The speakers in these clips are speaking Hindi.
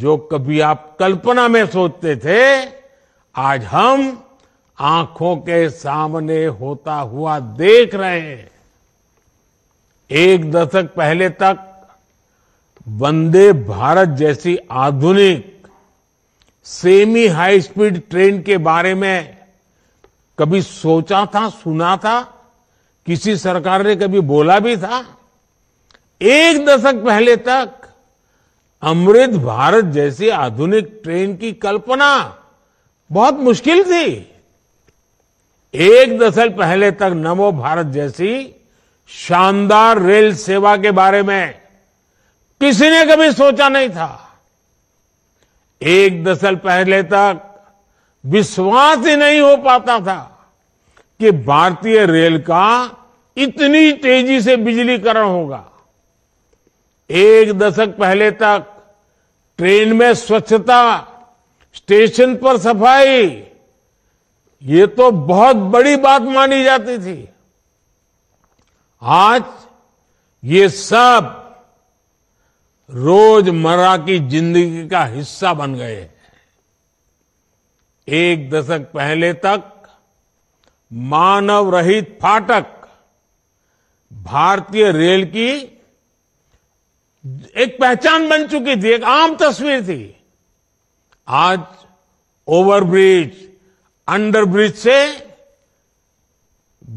जो कभी आप कल्पना में सोचते थे आज हम आंखों के सामने होता हुआ देख रहे हैं एक दशक पहले तक वंदे भारत जैसी आधुनिक सेमी हाई स्पीड ट्रेन के बारे में कभी सोचा था सुना था किसी सरकार ने कभी बोला भी था एक दशक पहले तक अमृत भारत जैसी आधुनिक ट्रेन की कल्पना बहुत मुश्किल थी एक दशक पहले तक नमो भारत जैसी शानदार रेल सेवा के बारे में किसी ने कभी सोचा नहीं था एक दशक पहले तक विश्वास ही नहीं हो पाता था कि भारतीय रेल का इतनी तेजी से बिजलीकरण होगा एक दशक पहले तक ट्रेन में स्वच्छता स्टेशन पर सफाई ये तो बहुत बड़ी बात मानी जाती थी आज ये सब रोजमर्रा की जिंदगी का हिस्सा बन गए हैं एक दशक पहले तक मानव रहित फाटक भारतीय रेल की एक पहचान बन चुकी थी एक आम तस्वीर थी आज ओवरब्रिज अंडरब्रिज से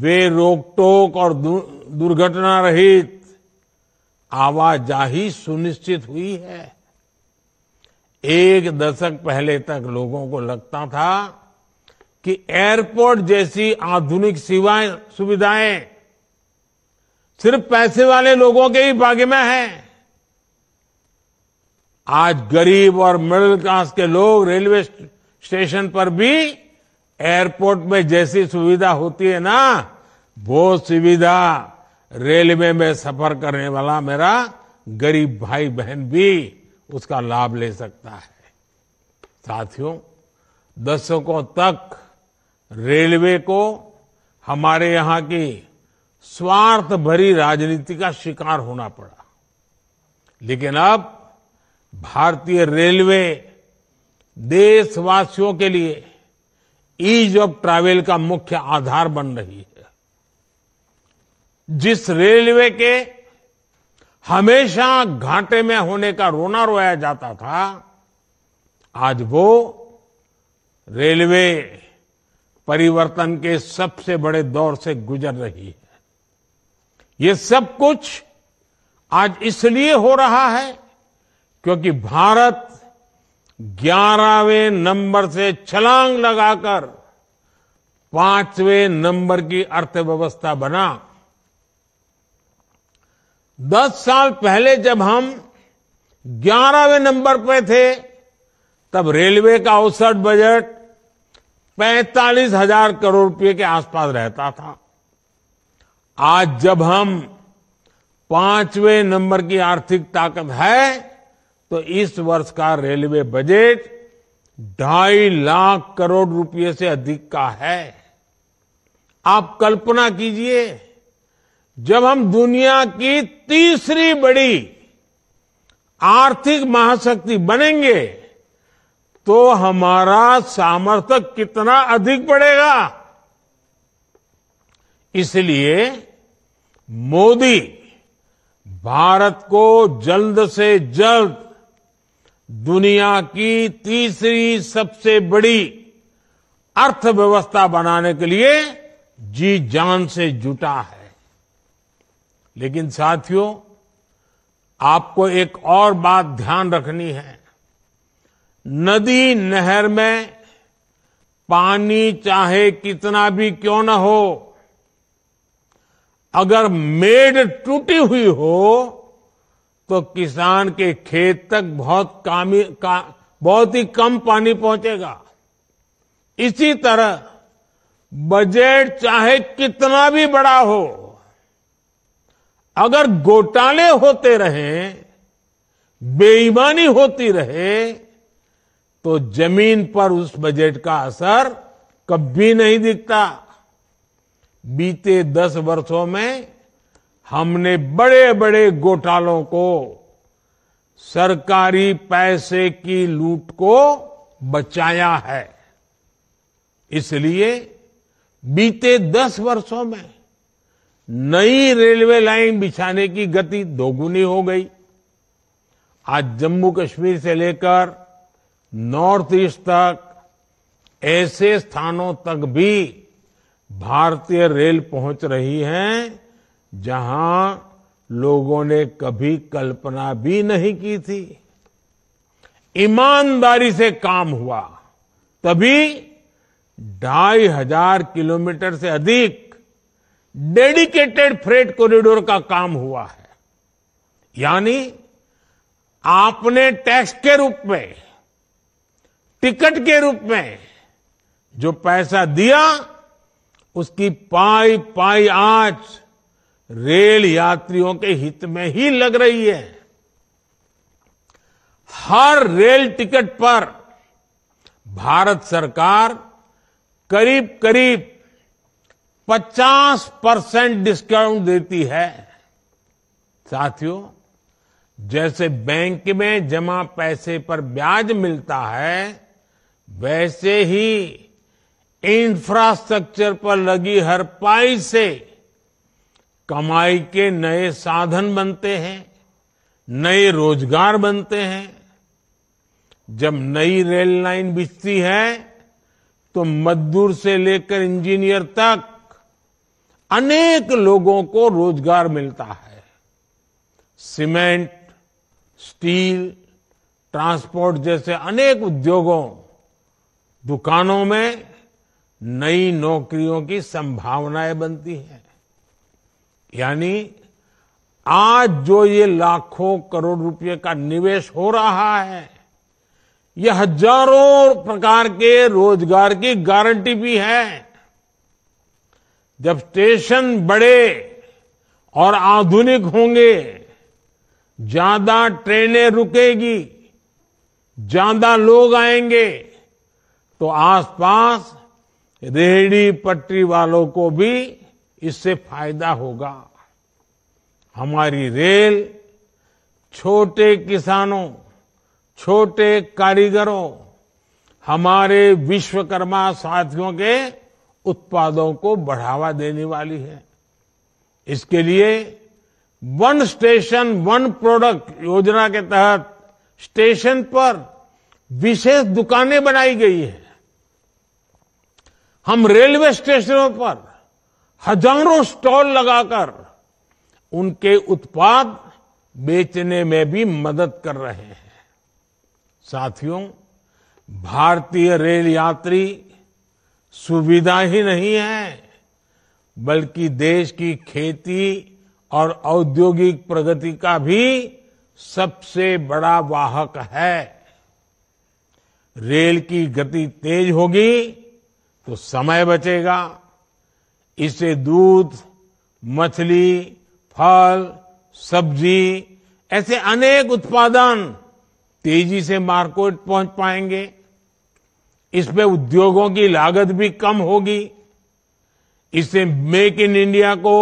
वे रोक टोक और दुर्घटना रहित आवाजाही सुनिश्चित हुई है एक दशक पहले तक लोगों को लगता था कि एयरपोर्ट जैसी आधुनिक सेवाएं सुविधाएं सिर्फ पैसे वाले लोगों के ही भाग्य में है आज गरीब और मिडिल क्लास के लोग रेलवे स्टेशन पर भी एयरपोर्ट में जैसी सुविधा होती है ना वो सुविधा रेलवे में सफर करने वाला मेरा गरीब भाई बहन भी उसका लाभ ले सकता है साथियों दशकों तक रेलवे को हमारे यहां की स्वार्थ भरी राजनीति का शिकार होना पड़ा लेकिन अब भारतीय रेलवे देशवासियों के लिए ईज ऑफ ट्रैवल का मुख्य आधार बन रही है जिस रेलवे के हमेशा घाटे में होने का रोना रोया जाता था आज वो रेलवे परिवर्तन के सबसे बड़े दौर से गुजर रही है ये सब कुछ आज इसलिए हो रहा है क्योंकि भारत ग्यारहवें नंबर से छलांग लगाकर पांचवें नंबर की अर्थव्यवस्था बना दस साल पहले जब हम ग्यारहवें नंबर पे थे तब रेलवे का औसत बजट पैंतालीस हजार करोड़ रुपए के आसपास रहता था आज जब हम पांचवें नंबर की आर्थिक ताकत है तो इस वर्ष का रेलवे बजट ढाई लाख करोड़ रुपए से अधिक का है आप कल्पना कीजिए जब हम दुनिया की तीसरी बड़ी आर्थिक महाशक्ति बनेंगे तो हमारा सामर्थ्य कितना अधिक बढ़ेगा इसलिए मोदी भारत को जल्द से जल्द दुनिया की तीसरी सबसे बड़ी अर्थव्यवस्था बनाने के लिए जी जान से जुटा है लेकिन साथियों आपको एक और बात ध्यान रखनी है नदी नहर में पानी चाहे कितना भी क्यों न हो अगर मेड टूटी हुई हो तो किसान के खेत तक बहुत का बहुत ही कम पानी पहुंचेगा इसी तरह बजट चाहे कितना भी बड़ा हो अगर घोटाले होते रहे बेईमानी होती रहे तो जमीन पर उस बजट का असर कभी नहीं दिखता बीते दस वर्षों में हमने बड़े बड़े घोटालों को सरकारी पैसे की लूट को बचाया है इसलिए बीते दस वर्षों में नई रेलवे लाइन बिछाने की गति दोगुनी हो गई आज जम्मू कश्मीर से लेकर नॉर्थ ईस्ट तक ऐसे स्थानों तक भी भारतीय रेल पहुंच रही है जहां लोगों ने कभी कल्पना भी नहीं की थी ईमानदारी से काम हुआ तभी ढाई हजार किलोमीटर से अधिक डेडिकेटेड फ्रेट कॉरिडोर का काम हुआ है यानी आपने टैक्स के रूप में टिकट के रूप में जो पैसा दिया उसकी पाई पाई आज रेल यात्रियों के हित में ही लग रही है हर रेल टिकट पर भारत सरकार करीब करीब 50 परसेंट डिस्काउंट देती है साथियों जैसे बैंक में जमा पैसे पर ब्याज मिलता है वैसे ही इंफ्रास्ट्रक्चर पर लगी हर पाई से कमाई के नए साधन बनते हैं नए रोजगार बनते हैं जब नई रेल लाइन बिछती है तो मजदूर से लेकर इंजीनियर तक अनेक लोगों को रोजगार मिलता है सीमेंट स्टील ट्रांसपोर्ट जैसे अनेक उद्योगों दुकानों में नई नौकरियों की संभावनाएं बनती हैं यानी आज जो ये लाखों करोड़ रुपए का निवेश हो रहा है ये हजारों प्रकार के रोजगार की गारंटी भी है जब स्टेशन बड़े और आधुनिक होंगे ज्यादा ट्रेनें रुकेगी ज्यादा लोग आएंगे तो आसपास रेहड़ी पटरी वालों को भी इससे फायदा होगा हमारी रेल छोटे किसानों छोटे कारीगरों हमारे विश्वकर्मा साथियों के उत्पादों को बढ़ावा देने वाली है इसके लिए वन स्टेशन वन प्रोडक्ट योजना के तहत स्टेशन पर विशेष दुकानें बनाई गई है हम रेलवे स्टेशनों पर हजारों स्टॉल लगाकर उनके उत्पाद बेचने में भी मदद कर रहे हैं साथियों भारतीय रेल यात्री सुविधा ही नहीं है बल्कि देश की खेती और औद्योगिक प्रगति का भी सबसे बड़ा वाहक है रेल की गति तेज होगी तो समय बचेगा इससे दूध मछली फल सब्जी ऐसे अनेक उत्पादन तेजी से मार्केट पहुंच पाएंगे इसमें उद्योगों की लागत भी कम होगी इससे मेक इन इंडिया को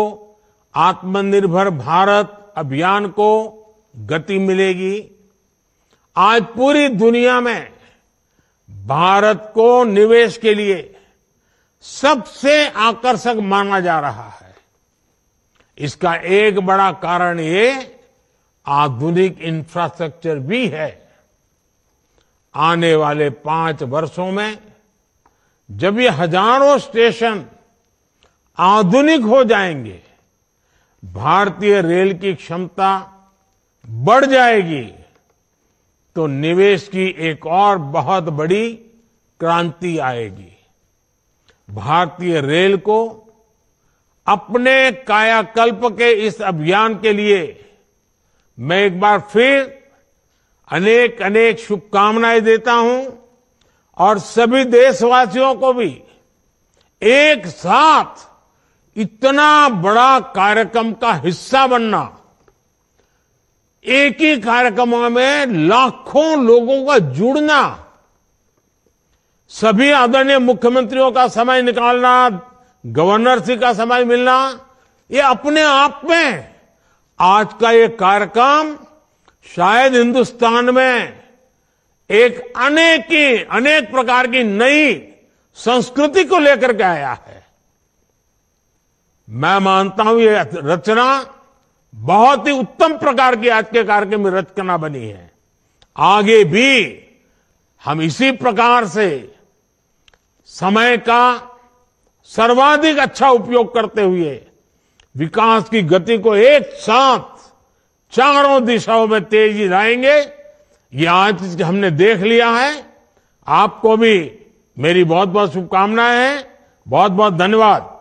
आत्मनिर्भर भारत अभियान को गति मिलेगी आज पूरी दुनिया में भारत को निवेश के लिए सबसे आकर्षक माना जा रहा है इसका एक बड़ा कारण ये आधुनिक इंफ्रास्ट्रक्चर भी है आने वाले पांच वर्षों में जब ये हजारों स्टेशन आधुनिक हो जाएंगे भारतीय रेल की क्षमता बढ़ जाएगी तो निवेश की एक और बहुत बड़ी क्रांति आएगी भारतीय रेल को अपने कायाकल्प के इस अभियान के लिए मैं एक बार फिर अनेक अनेक शुभकामनाएं देता हूं और सभी देशवासियों को भी एक साथ इतना बड़ा कार्यक्रम का हिस्सा बनना एक ही कार्यक्रमों में लाखों लोगों का जुड़ना सभी आदरणीय मुख्यमंत्रियों का समय निकालना गवर्नर जी का समय मिलना ये अपने आप में आज का ये कार्यक्रम शायद हिंदुस्तान में एक अनेक की अनेक प्रकार की नई संस्कृति को लेकर के आया है मैं मानता हूं ये रचना बहुत ही उत्तम प्रकार की आज के कार्यक्रम में रचना बनी है आगे भी हम इसी प्रकार से समय का सर्वाधिक अच्छा उपयोग करते हुए विकास की गति को एक साथ चारों दिशाओं में तेजी लाएंगे ये आज हमने देख लिया है आपको भी मेरी बहुत बहुत शुभकामनाएं हैं बहुत बहुत धन्यवाद